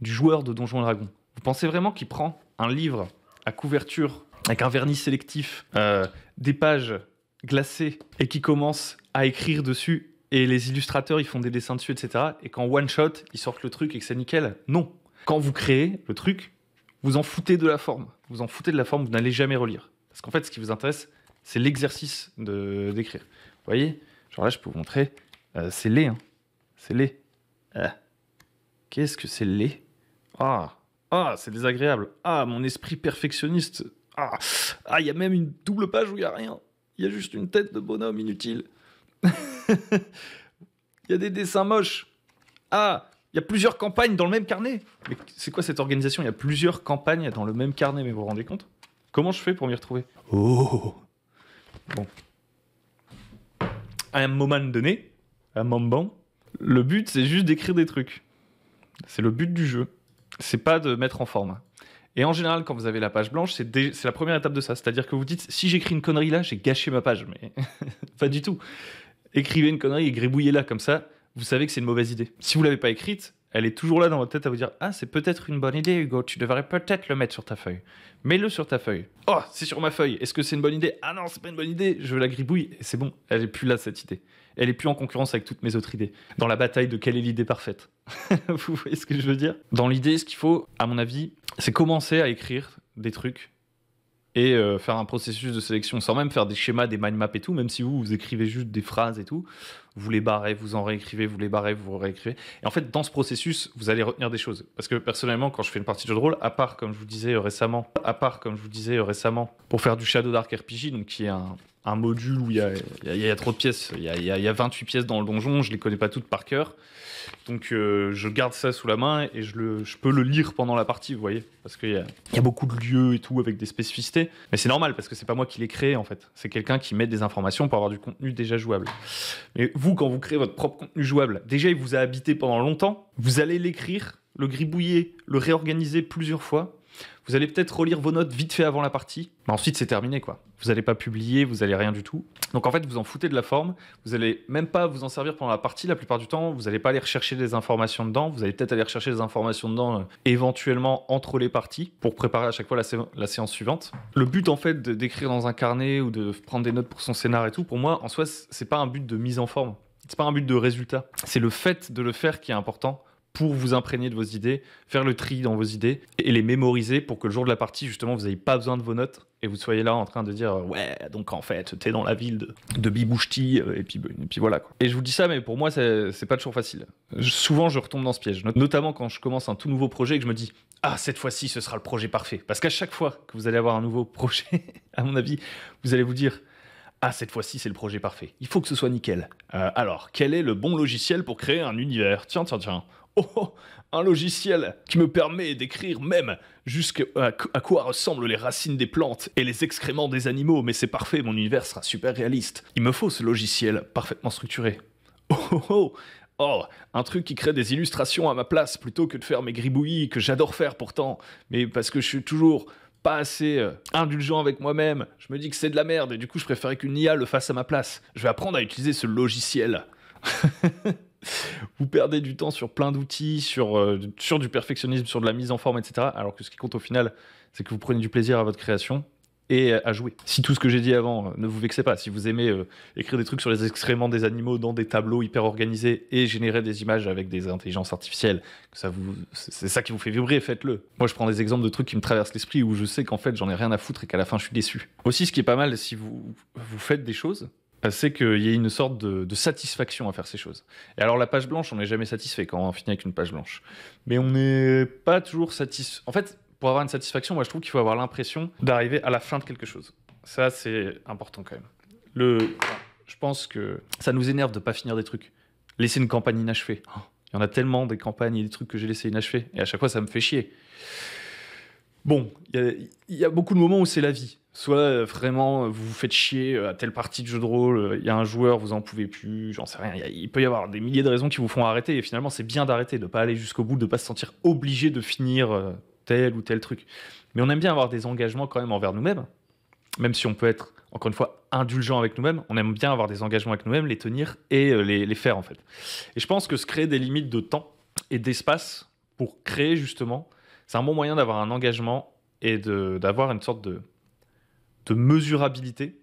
du joueur de Donjons et dragon. Vous pensez vraiment qu'il prend un livre à couverture, avec un vernis sélectif, euh, des pages glacées, et qui commence à écrire dessus, et les illustrateurs, ils font des dessins dessus, etc. Et qu'en one shot, ils sortent le truc et que c'est nickel Non. Quand vous créez le truc, vous en foutez de la forme. Vous en foutez de la forme, vous n'allez jamais relire. Parce qu'en fait, ce qui vous intéresse, c'est l'exercice de d'écrire. Vous voyez Genre là, je peux vous montrer. Euh, c'est les Hein. C'est laid. Euh, qu'est-ce que c'est les Ah Ah, c'est désagréable. Ah, mon esprit perfectionniste. Ah, ah il y a même une double page où il n'y a rien. Il y a juste une tête de bonhomme inutile. Il y a des dessins moches. Ah il y a plusieurs campagnes dans le même carnet. Mais c'est quoi cette organisation Il y a plusieurs campagnes dans le même carnet, mais vous vous rendez compte Comment je fais pour m'y retrouver Oh Bon. À un moment donné, à un moment, le but c'est juste d'écrire des trucs. C'est le but du jeu. C'est pas de mettre en forme Et en général, quand vous avez la page blanche, c'est la première étape de ça. C'est-à-dire que vous dites, si j'écris une connerie là, j'ai gâché ma page. Mais pas du tout. Écrivez une connerie et gribouillez là comme ça, vous savez que c'est une mauvaise idée. Si vous l'avez pas écrite, elle est toujours là dans votre tête à vous dire Ah, c'est peut-être une bonne idée, Hugo, tu devrais peut-être le mettre sur ta feuille. Mets-le sur ta feuille. Oh, c'est sur ma feuille. Est-ce que c'est une bonne idée Ah non, c'est pas une bonne idée. Je la gribouille. Et c'est bon, elle est plus là, cette idée. Elle est plus en concurrence avec toutes mes autres idées. Dans la bataille de quelle est l'idée parfaite. vous voyez ce que je veux dire Dans l'idée, ce qu'il faut, à mon avis, c'est commencer à écrire des trucs et euh, faire un processus de sélection sans même faire des schémas, des mind maps et tout, même si vous, vous écrivez juste des phrases et tout, vous les barrez, vous en réécrivez, vous les barrez, vous réécrivez. Et en fait, dans ce processus, vous allez retenir des choses. Parce que personnellement, quand je fais une partie de jeu de rôle, à part, comme je vous disais euh, récemment, à part, comme je vous disais euh, récemment, pour faire du Shadow Dark RPG, donc qui est un, un module où il y a, trop de pièces. Il y a, 28 pièces dans le donjon, je les connais pas toutes par cœur. Donc euh, je garde ça sous la main et je, le, je peux le lire pendant la partie, vous voyez. Parce qu'il y a, beaucoup de lieux et tout avec des spécificités. Mais c'est normal parce que c'est pas moi qui l'ai créé en fait. C'est quelqu'un qui met des informations pour avoir du contenu déjà jouable. Mais vous, quand vous créez votre propre contenu jouable, déjà il vous a habité pendant longtemps. Vous allez l'écrire, le gribouiller, le réorganiser plusieurs fois vous allez peut-être relire vos notes vite fait avant la partie, mais ensuite c'est terminé quoi. Vous n'allez pas publier, vous n'allez rien du tout. Donc en fait, vous en foutez de la forme, vous n'allez même pas vous en servir pendant la partie la plupart du temps, vous n'allez pas aller rechercher des informations dedans, vous allez peut-être aller rechercher des informations dedans euh, éventuellement entre les parties pour préparer à chaque fois la, la séance suivante. Le but en fait d'écrire dans un carnet ou de prendre des notes pour son scénar et tout, pour moi en soi, c'est pas un but de mise en forme. C'est pas un but de résultat. C'est le fait de le faire qui est important pour vous imprégner de vos idées, faire le tri dans vos idées et les mémoriser pour que le jour de la partie, justement, vous n'ayez pas besoin de vos notes et vous soyez là en train de dire euh, ouais, donc en fait, t'es dans la ville de, de Bibouchti euh, et puis, ben, et puis voilà. Quoi. Et je vous dis ça, mais pour moi, c'est pas toujours facile. souvent, je retombe dans ce piège, notamment quand je commence un tout nouveau projet et que je me dis ah, cette fois-ci, ce sera le projet parfait. Parce qu'à chaque fois que vous allez avoir un nouveau projet, à mon avis, vous allez vous dire ah, cette fois-ci, c'est le projet parfait. Il faut que ce soit nickel. Euh, alors, quel est le bon logiciel pour créer un univers Tiens, tiens, tiens. Oh, oh, un logiciel qui me permet d'écrire même jusqu'à quoi ressemblent les racines des plantes et les excréments des animaux, mais c'est parfait, mon univers sera super réaliste. Il me faut ce logiciel parfaitement structuré. Oh oh, oh, oh, oh, un truc qui crée des illustrations à ma place plutôt que de faire mes gribouillis que j'adore faire pourtant, mais parce que je suis toujours pas assez euh, indulgent avec moi-même, je me dis que c'est de la merde et du coup je préférais qu'une IA le fasse à ma place. Je vais apprendre à utiliser ce logiciel. vous perdez du temps sur plein d'outils, sur, euh, sur du perfectionnisme, sur de la mise en forme, etc. Alors que ce qui compte au final, c'est que vous prenez du plaisir à votre création et à jouer. Si tout ce que j'ai dit avant, euh, ne vous vexait pas, si vous aimez euh, écrire des trucs sur les excréments des animaux dans des tableaux hyper organisés et générer des images avec des intelligences artificielles, que ça vous, c'est ça qui vous fait vibrer, faites-le. Moi, je prends des exemples de trucs qui me traversent l'esprit où je sais qu'en fait, j'en ai rien à foutre et qu'à la fin, je suis déçu. Aussi, ce qui est pas mal, si vous, vous faites des choses, c'est qu'il y a une sorte de, satisfaction à faire ces choses. Et alors la page blanche, on n'est jamais satisfait quand on finit avec une page blanche. Mais on n'est pas toujours satisfait. En fait, pour avoir une satisfaction, moi je trouve qu'il faut avoir l'impression d'arriver à la fin de quelque chose. Ça, c'est important quand même. Le, je pense que ça nous énerve de pas finir des trucs. Laisser une campagne inachevée. Oh, il y en a tellement des campagnes et des trucs que j'ai laissé inachevés. Et à chaque fois, ça me fait chier. Bon, il y, a beaucoup de moments où c'est la vie. Soit euh, vraiment, euh, vous vous faites chier euh, à telle partie de jeu de rôle, il y a un joueur, vous en pouvez plus, j'en sais rien. Il peut y avoir des milliers de raisons qui vous font arrêter. Et finalement, c'est bien d'arrêter, de pas aller jusqu'au bout, de ne pas se sentir obligé de finir tel ou tel truc. Mais on aime bien avoir des engagements quand même envers nous-mêmes. Même si on peut être, encore une fois, indulgent avec nous-mêmes, on aime bien avoir des engagements avec nous-mêmes, les tenir et les, les faire en fait. Et je pense que se créer des limites de temps et d'espace pour créer justement c'est un bon moyen d'avoir un engagement et d'avoir une sorte de, mesurabilité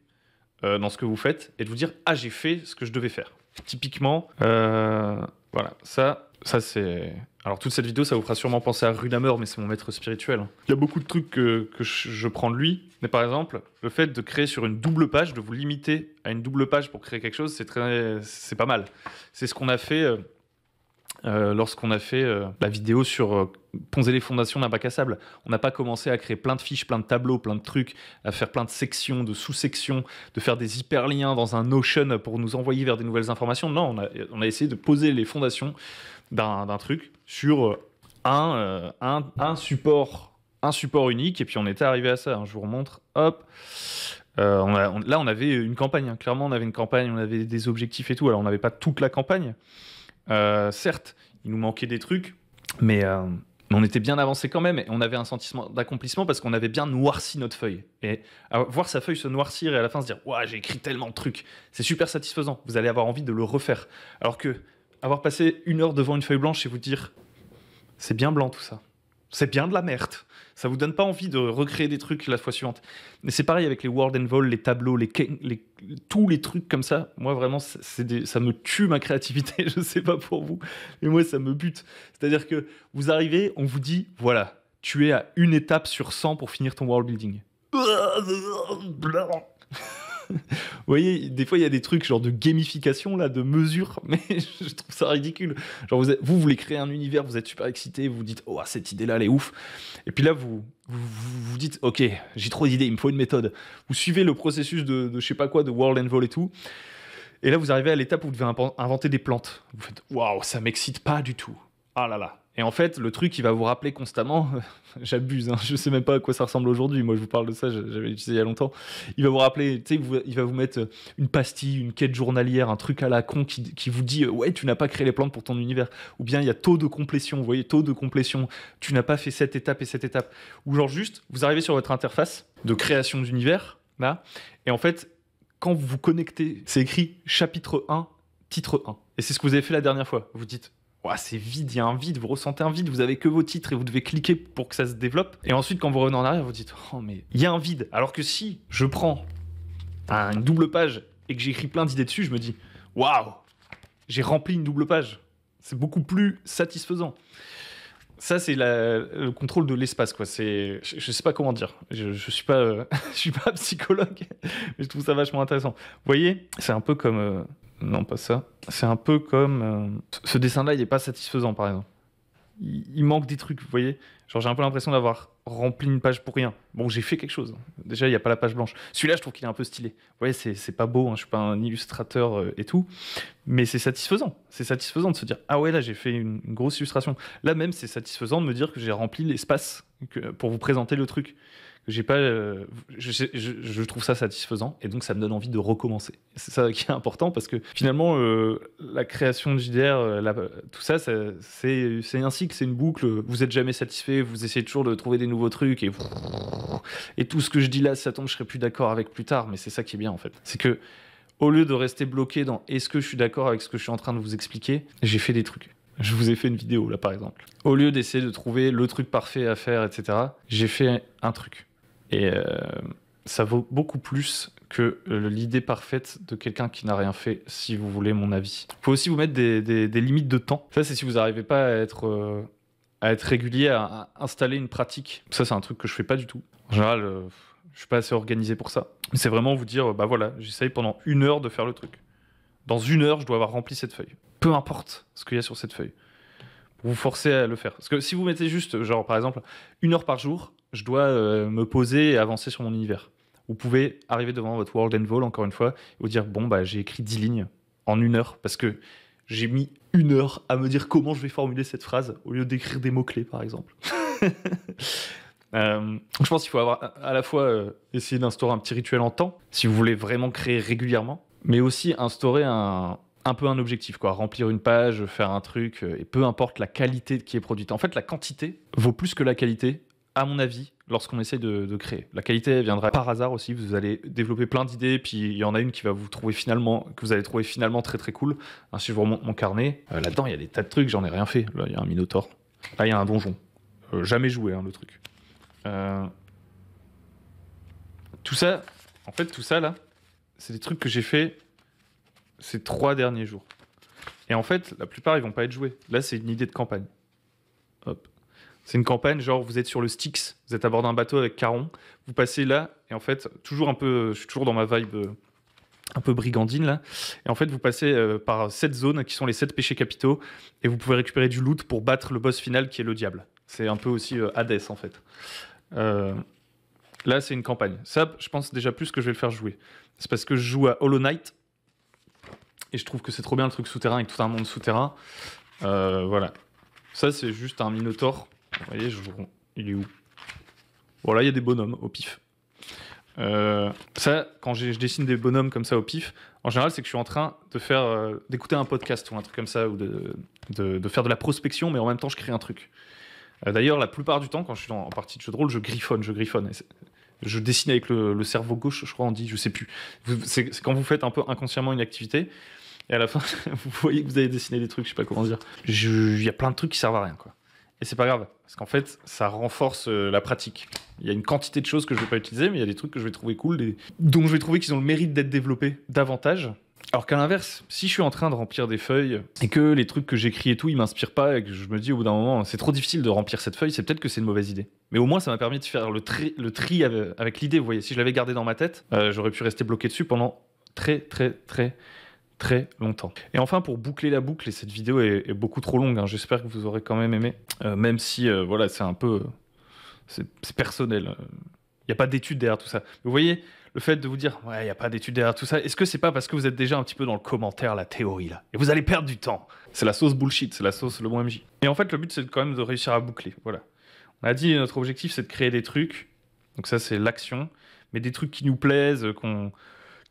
euh, dans ce que vous faites et de vous dire ah j'ai fait ce que je devais faire. Typiquement, euh, voilà, ça, ça c'est. Alors toute cette vidéo, ça vous fera sûrement penser à Rudamer, mais c'est mon maître spirituel. Hein. Il y a beaucoup de trucs que, que je prends de lui, mais par exemple, le fait de créer sur une double page, de vous limiter à une double page pour créer quelque chose, c'est très, c'est pas mal. C'est ce qu'on a fait. Euh, euh, lorsqu'on a fait euh, la vidéo sur euh, Poser les fondations d'un bac à sable. On n'a pas commencé à créer plein de fiches, plein de tableaux, plein de trucs, à faire plein de sections, de sous-sections, de faire des hyperliens dans un Notion pour nous envoyer vers des nouvelles informations. Non, on a, essayé de poser les fondations d'un truc sur un, support un support unique et puis on était arrivé à ça. Je vous remontre, hop. là, on avait une campagne. Hein. Clairement, on avait une campagne, on avait des objectifs et tout. Alors, on n'avait pas toute la campagne, euh, certes, il nous manquait des trucs, euh, mais on était bien avancé quand même et on avait un sentiment d'accomplissement parce qu'on avait bien noirci notre feuille. Et voir sa feuille se noircir et à la fin se dire Waouh, j'ai écrit tellement de trucs, c'est super satisfaisant. Vous allez avoir envie de le refaire. Alors que avoir passé une heure devant une feuille blanche et vous dire C'est bien blanc tout ça. C'est bien de la merde. Ça vous donne pas envie de recréer des trucs la fois suivante. Mais c'est pareil avec les World and Vol, les tableaux, les, tous les trucs comme ça. Moi, vraiment, ça me tue ma créativité. Je ne sais pas pour vous, mais moi, ça me bute. C'est-à-dire que vous arrivez, on vous dit, voilà, tu es à une étape sur 100 pour finir ton world building. Vous voyez, des fois, il y a des trucs genre de gamification, là, de mesure, mais je trouve ça ridicule. Genre, vous, vous voulez créer un univers, vous êtes super excité, vous dites, oh, cette idée-là, elle est ouf. Et puis là, vous vous, dites, ok, j'ai trop d'idées, il me faut une méthode. Vous suivez le processus de, de je sais pas quoi, de World and Vol et tout. Et là, vous arrivez à l'étape où vous devez inventer des plantes. Vous faites, waouh, ça m'excite pas du tout. Ah là là, et en fait, le truc il va vous rappeler constamment, j'abuse, hein, je ne sais même pas à quoi ça ressemble aujourd'hui. Moi, je vous parle de ça, j'avais utilisé il y a longtemps. Il va vous rappeler, tu sais, il va vous mettre euh, une pastille, une quête journalière, un truc à la con qui, vous dit, euh, ouais, tu n'as pas créé les plantes pour ton univers. Ou bien il y a taux de complétion, vous voyez, taux de complétion, tu n'as pas fait cette étape et cette étape. Ou genre juste, vous arrivez sur votre interface de création d'univers, là, et en fait, quand vous vous connectez, c'est écrit chapitre 1, titre 1. Et c'est ce que vous avez fait la dernière fois. Vous dites, « Ouah, c'est vide, il y a un vide, vous ressentez un vide, vous avez que vos titres et vous devez cliquer pour que ça se développe. Et ensuite, quand vous revenez en arrière, vous dites, oh mais il y a un vide. Alors que si je prends une double page et que j'écris plein d'idées dessus, je me dis, waouh, j'ai rempli une double page. C'est beaucoup plus satisfaisant ça c'est le contrôle de l'espace quoi. C'est je, sais pas comment dire. Je, je suis pas euh, je suis pas psychologue, mais je trouve ça vachement intéressant. Vous voyez, c'est un peu comme euh, non pas ça. C'est un peu comme euh, ce dessin là, il est pas satisfaisant par exemple il, manque des trucs, vous voyez. Genre, j'ai un peu l'impression d'avoir rempli une page pour rien. Bon, j'ai fait quelque chose. Déjà, il n'y a pas la page blanche. Celui-là, je trouve qu'il est un peu stylé. Vous voyez, c'est pas beau, hein, je ne suis pas un illustrateur euh, et tout, mais c'est satisfaisant. C'est satisfaisant de se dire, ah ouais, là, j'ai fait une, grosse illustration. Là même, c'est satisfaisant de me dire que j'ai rempli l'espace pour vous présenter le truc j'ai pas. Euh, je, trouve ça satisfaisant et donc ça me donne envie de recommencer. C'est ça qui est important parce que finalement, euh, la création de JDR, euh, tout ça, c'est un cycle, c'est une boucle. Vous êtes jamais satisfait, vous essayez toujours de trouver des nouveaux trucs et. Et tout ce que je dis là, ça tombe, je serai plus d'accord avec plus tard, mais c'est ça qui est bien en fait. C'est que au lieu de rester bloqué dans est-ce que je suis d'accord avec ce que je suis en train de vous expliquer, j'ai fait des trucs. Je vous ai fait une vidéo là par exemple. Au lieu d'essayer de trouver le truc parfait à faire, etc., j'ai fait un truc. Et euh, ça vaut beaucoup plus que euh, l'idée parfaite de quelqu'un qui n'a rien fait, si vous voulez mon avis. Il faut aussi vous mettre des, limites de temps. Ça, c'est si vous n'arrivez pas à être, euh, à être régulier, à, installer une pratique. Ça, c'est un truc que je fais pas du tout. En général, je je suis pas assez organisé pour ça. Mais C'est vraiment vous dire, bah voilà, j'essaye pendant une heure de faire le truc. Dans une heure, je dois avoir rempli cette feuille. Peu importe ce qu'il y a sur cette feuille. Pour vous forcer à le faire. Parce que si vous mettez juste, genre par exemple, une heure par jour, je dois euh, me poser et avancer sur mon univers. Vous pouvez arriver devant votre World and Vol, encore une fois, et vous dire Bon, bah, j'ai écrit 10 lignes en une heure parce que j'ai mis une heure à me dire comment je vais formuler cette phrase au lieu d'écrire des mots-clés, par exemple. Euh, je pense qu'il faut avoir à la fois euh, essayer d'instaurer un petit rituel en temps, si vous voulez vraiment créer régulièrement, mais aussi instaurer un, un peu un objectif, quoi. Remplir une page, faire un truc, et peu importe la qualité qui est produite. En fait, la quantité vaut plus que la qualité à mon avis, lorsqu'on essaye de, créer. La qualité viendra par hasard aussi. Vous allez développer plein d'idées, puis il y en a une qui va vous trouver finalement, que vous allez trouver finalement très très cool. Hein, si je vous remonte mon carnet, euh, là-dedans il y a des tas de trucs, j'en ai rien fait. Là il y a un Minotaur. là il y a un donjon. Euh, jamais joué hein, le truc. Euh, tout ça, en fait tout ça là, c'est des trucs que j'ai fait ces trois derniers jours. Et en fait, la plupart ils vont pas être joués. Là c'est une idée de campagne. Hop. C'est une campagne, genre vous êtes sur le Styx, vous êtes à bord d'un bateau avec Caron, vous passez là, et en fait, toujours un peu, je suis toujours dans ma vibe euh, un peu brigandine là. Et en fait, vous passez euh, par cette zones qui sont les sept péchés capitaux et vous pouvez récupérer du loot pour battre le boss final qui est le diable. C'est un peu aussi euh, Hades en fait. là, c'est une campagne. Ça, je pense déjà plus que je vais le faire jouer. C'est parce que je joue à Hollow Knight et je trouve que c'est trop bien le truc souterrain avec tout un monde souterrain. voilà. Ça, c'est juste un Minotaur voyez, il est où Voilà, il y a des bonhommes au pif. Euh, ça, quand je dessine des bonhommes comme ça au pif, en général, c'est que je suis en train de faire, euh, d'écouter un podcast ou un truc comme ça, ou de, faire de la prospection, mais en même temps, je crée un truc. Euh, d'ailleurs, la plupart du temps, quand je suis en, partie de jeu de rôle, je griffonne, je griffonne. je dessine avec le, cerveau gauche, je crois, on dit, je sais plus. C'est quand vous faites un peu inconsciemment une activité, et à la fin, vous voyez que vous avez dessiné des trucs, je sais pas comment dire. Il y a plein de trucs qui servent à rien, quoi. Et c'est pas grave, parce qu'en fait, ça renforce euh, la pratique. Il y a une quantité de choses que je ne vais pas utiliser, mais il y a des trucs que je vais trouver cool, des... dont je vais trouver qu'ils ont le mérite d'être développés davantage. Alors qu'à l'inverse, si je suis en train de remplir des feuilles et que les trucs que j'écris et tout, ils m'inspirent pas et que je me dis au bout d'un moment, c'est trop difficile de remplir cette feuille, c'est peut-être que c'est une mauvaise idée. Mais au moins, ça m'a permis de faire le tri, avec, l'idée. Vous voyez, si je l'avais gardé dans ma tête, euh, j'aurais pu rester bloqué dessus pendant très, très, très très longtemps. Et enfin, pour boucler la boucle, et cette vidéo est, beaucoup trop longue, hein, j'espère que vous aurez quand même aimé, euh, même si euh, voilà, c'est un peu. Euh, c'est personnel. Il n'y a pas d'études derrière tout ça. Vous voyez, le fait de vous dire, ouais, il n'y a pas d'études derrière tout ça, est-ce que c'est pas parce que vous êtes déjà un petit peu dans le commentaire, la théorie, là Et vous allez perdre du temps. C'est la sauce bullshit, c'est la sauce le bon MJ. Et en fait, le but, c'est quand même de réussir à boucler. Voilà. On a dit, notre objectif, c'est de créer des trucs. Donc ça, c'est l'action. Mais des trucs qui nous plaisent, qu'on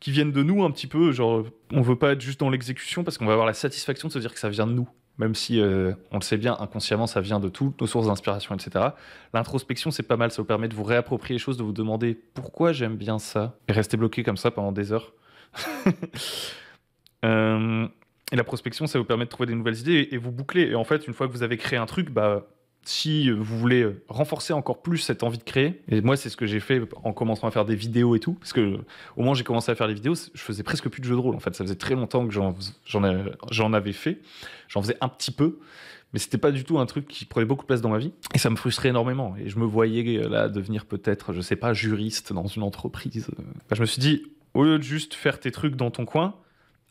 qui viennent de nous un petit peu. Genre, on veut pas être juste dans l'exécution parce qu'on va avoir la satisfaction de se dire que ça vient de nous, même si euh, on le sait bien, inconsciemment, ça vient de toutes nos sources d'inspiration, etc. L'introspection, c'est pas mal. Ça vous permet de vous réapproprier les choses, de vous demander pourquoi j'aime bien ça et rester bloqué comme ça pendant des heures. Euh, et la prospection, ça vous permet de trouver des nouvelles idées et, et vous boucler. Et en fait, une fois que vous avez créé un truc, bah si euh, vous voulez euh, renforcer encore plus cette envie de créer, et moi c'est ce que j'ai fait en commençant à faire des vidéos et tout, parce que euh, au moins j'ai commencé à faire des vidéos, je faisais presque plus de jeux de rôle en fait, ça faisait très longtemps que j'en avais fait, j'en faisais un petit peu, mais c'était pas du tout un truc qui prenait beaucoup de place dans ma vie, et ça me frustrait énormément, et je me voyais là devenir peut-être, je sais pas, juriste dans une entreprise. je me suis dit, au lieu de juste faire tes trucs dans ton coin,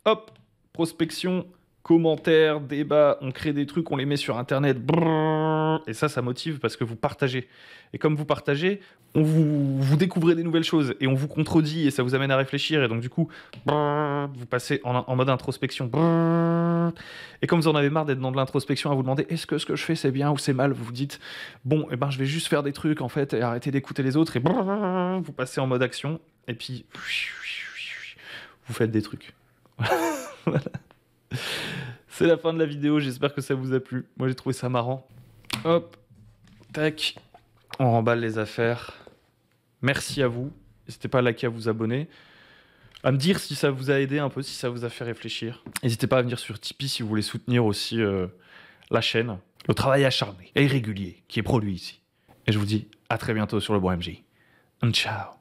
hop, prospection, commentaires, débats, on crée des trucs, on les met sur Internet, et ça, ça motive parce que vous partagez. Et comme vous partagez, vous, vous, découvrez des nouvelles choses et on vous contredit et ça vous amène à réfléchir. Et donc, du coup, vous passez en, mode introspection. et comme vous en avez marre d'être dans de l'introspection à vous demander est-ce que ce que je fais c'est bien ou c'est mal, vous vous dites bon, eh ben, je vais juste faire des trucs en fait et arrêter d'écouter les autres et vous passez en mode action et puis vous faites des trucs. C'est la fin de la vidéo, j'espère que ça vous a plu. Moi j'ai trouvé ça marrant. Hop, tac, on remballe les affaires. Merci à vous. N'hésitez pas à liker, à vous abonner à me dire si ça vous a aidé un peu, si ça vous a fait réfléchir. N'hésitez pas à venir sur Tipeee si vous voulez soutenir aussi euh, la chaîne. Le travail acharné et régulier qui est produit ici. Et je vous dis à très bientôt sur le Bon MJ. Ciao